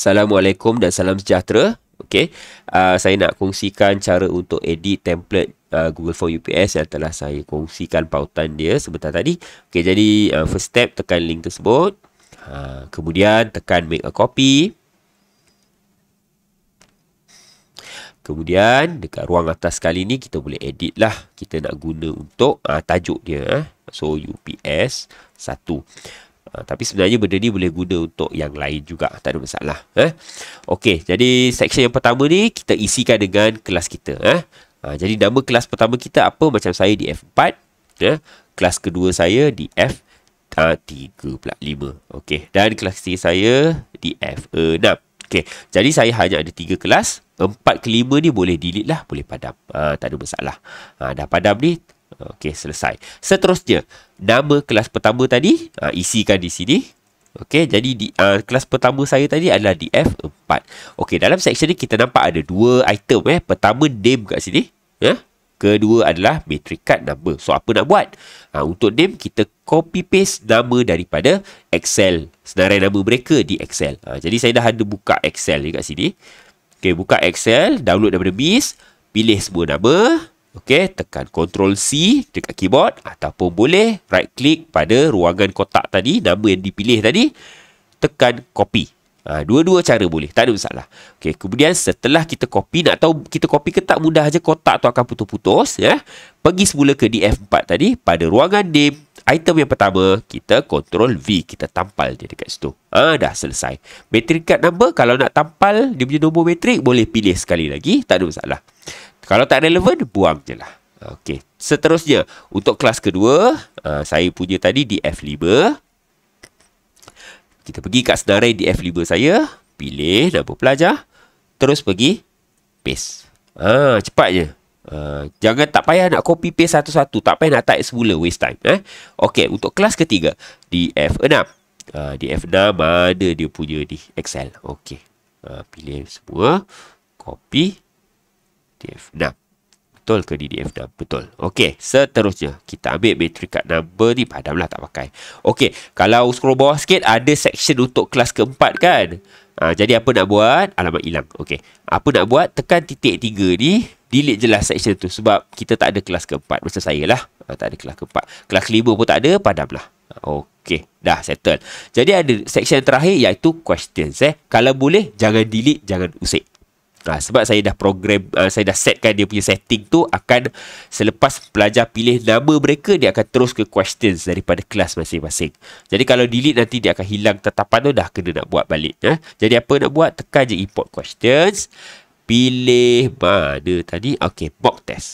Assalamualaikum dan salam sejahtera. Okey. Uh, saya nak kongsikan cara untuk edit template Uh, Google Form UPS yang telah saya kongsikan pautan dia sebentar tadi. Okey, jadi uh, first step tekan link tersebut. Uh, kemudian tekan make a copy. Kemudian dekat ruang atas kali ni kita boleh edit lah. Kita nak guna untuk uh, tajuk dia. Uh. So UPS 1. Ha, tapi sebenarnya benda ni boleh guna untuk yang lain juga. Tak ada masalah. Eh? Okey, jadi section yang pertama ni kita isikan dengan kelas kita. Eh? Ha, jadi nama kelas pertama kita apa? Macam saya di F4. Eh? Kelas kedua saya di F3 ah, pula. 5. Okey, dan kelas ketiga saya di F6. Okey, jadi saya hanya ada tiga kelas. Empat kelima ni boleh delete lah. Boleh padam. Ha, tak ada masalah. Ha, dah padam ni, Okey, selesai. Seterusnya, nama kelas pertama tadi uh, isikan di sini. Okey, jadi di uh, kelas pertama saya tadi adalah di f 4 Okey, dalam section ni kita nampak ada dua item eh. Pertama name kat sini, ya. Eh? Kedua adalah metric card number. So, apa nak buat? Ha, untuk name, kita copy paste nama daripada Excel. Senarai nama mereka di Excel. Ha, jadi, saya dah ada buka Excel dekat sini. Okey buka Excel, download daripada Miss. Pilih sebuah nama. Okey, tekan Ctrl C dekat keyboard ataupun boleh right click pada ruangan kotak tadi, nama yang dipilih tadi, tekan copy. Ha, dua-dua cara boleh, tak ada masalah. Okey, kemudian setelah kita copy, nak tahu kita copy ke tak mudah aja kotak tu akan putus-putus, ya. Pergi semula ke DF4 tadi pada ruangan name, item yang pertama, kita Ctrl V, kita tampal dia dekat situ. Ha, dah selesai. Matrix card number kalau nak tampal dia punya nombor metrik boleh pilih sekali lagi, tak ada masalah. Kalau tak relevan, buang je lah. Okey. Seterusnya, untuk kelas kedua, uh, saya punya tadi di F5. Kita pergi kat senarai di F5 saya. Pilih nama pelajar. Terus pergi paste. Ah cepat je. Uh, jangan tak payah nak copy paste satu-satu. Tak payah nak type semula. Waste time. Eh? Okey, untuk kelas ketiga. Di F6. Uh, ah, di F6 ada dia punya di Excel. Okey. Uh, pilih semua. Copy. DFW. Betul ke DDFW? Betul. Okey, seterusnya. Kita ambil bateri card number ni. Padamlah tak pakai. Okey, kalau scroll bawah sikit, ada section untuk kelas keempat kan? Ha, jadi apa nak buat? Alamat hilang. Okey. Apa nak buat? Tekan titik tiga ni. Delete jelas section tu. Sebab kita tak ada kelas keempat. Macam saya lah. Ha, tak ada kelas keempat. Kelas kelima pun tak ada. Padam lah. Okey. Dah settle. Jadi ada section terakhir iaitu questions eh. Kalau boleh, jangan delete. Jangan usik. Ha, sebab saya dah program, uh, saya dah setkan dia punya setting tu akan selepas pelajar pilih nama mereka, dia akan terus ke questions daripada kelas masing-masing. Jadi kalau delete nanti dia akan hilang tatapan tu dah kena nak buat balik. Eh? Jadi apa nak buat? Tekan je import questions. Pilih mana tadi? okey, box test.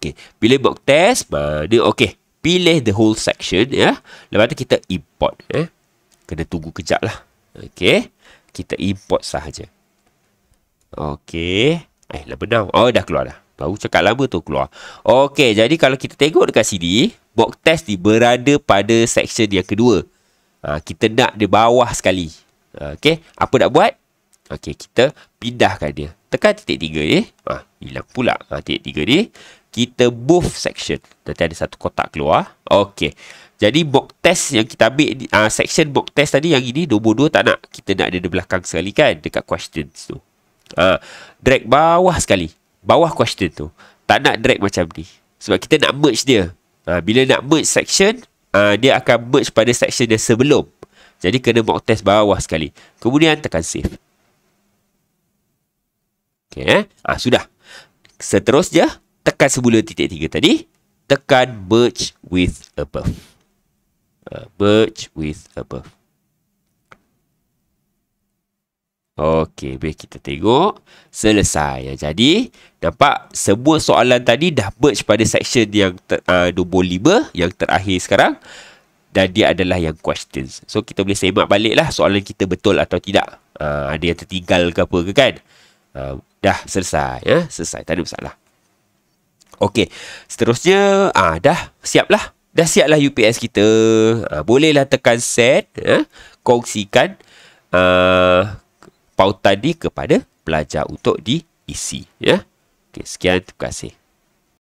okey, pilih box test. Mana? okey, pilih the whole section. ya. Lepas tu kita import. Eh? Kena tunggu kejap lah. okey, kita import sahaja. Okey. Eh, lah benar. Oh, dah keluar dah. Baru cakap lama tu keluar. Okey, jadi kalau kita tengok dekat sini, box test ni berada pada section yang kedua. Ha, kita nak dia bawah sekali. Ha, okey, apa nak buat? Okey, kita pindahkan dia. Tekan titik tiga ni. Ha, hilang pula ha, titik tiga ni. Kita both section. Nanti ada satu kotak keluar. Okey. Jadi, box test yang kita ambil, uh, section box test tadi yang ini, nombor dua tak nak. Kita nak dia di belakang sekali kan, dekat questions tu uh, drag bawah sekali bawah question tu tak nak drag macam ni sebab kita nak merge dia uh, bila nak merge section uh, dia akan merge pada section dia sebelum jadi kena mock test bawah sekali kemudian tekan save Okay, eh? ah sudah seterusnya tekan semula titik tiga tadi tekan merge with above uh, merge with above Okey, baik kita tengok. Selesai. Ya, jadi, nampak semua soalan tadi dah merge pada section yang ter, uh, 25 yang terakhir sekarang. Dan dia adalah yang questions. So, kita boleh semak balik lah soalan kita betul atau tidak. Uh, ada yang tertinggal ke apa ke kan. Uh, dah selesai. Ya? Selesai. Tak ada masalah. Okey, seterusnya uh, dah siaplah, Dah siaplah UPS kita. Uh, ah, bolehlah tekan set. Uh, kongsikan. Uh, paut tadi kepada pelajar untuk diisi ya okay. sekian terima kasih